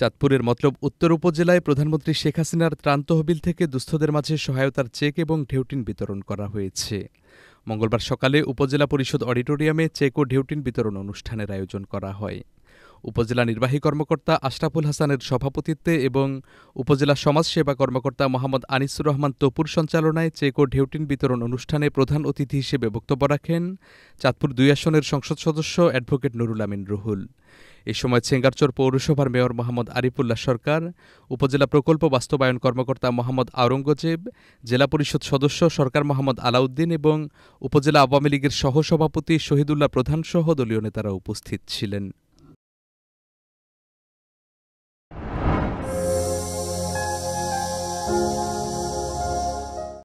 চাঁদপুরের মতলব উত্তর উপজেলায় প্রধানমন্ত্রী শেখ হাসিনার ত্রাণ তহবিল থেকে দুস্থদের মাঝে সহায়তার চেক এবং ঢেউটিন বিতরণ করা হয়েছে মঙ্গলবার সকালে উপজেলা পরিষদ অডিটোরিয়ামে চেক ও ঢেউটিন বিতরণ অনুষ্ঠানের আয়োজন করা হয় উপজেলা নির্বাহী কর্মকর্তা আশরাফুল হাসানের সভাপতিত্বে এবং উপজেলা সমাজ সেবা কর্মকর্তা মোহাম্মদ আনিসুর রহমান তপুর সঞ্চালনায় চেক ও ঢেউটিন বিতরণ অনুষ্ঠানে প্রধান অতিথি হিসেবে বক্তব্য রাখেন চাঁদপুর দুই আসনের সংসদ সদস্য অ্যাডভোকেট নুরুল আমিন রুহুল এ সময় ছেঙ্গারচর পৌরসভার মেয়র মোহাম্মদ আরিফুল্লাহ সরকার উপজেলা প্রকল্প বাস্তবায়ন কর্মকর্তা মোহাম্মদ আওরঙ্গজেব জেলা পরিষদ সদস্য সরকার মোহাম্মদ আলাউদ্দিন এবং উপজেলা আওয়ামী লীগের সহসভাপতি শহীদুল্লাহ প্রধানসহ দলীয় নেতারা উপস্থিত ছিলেন Música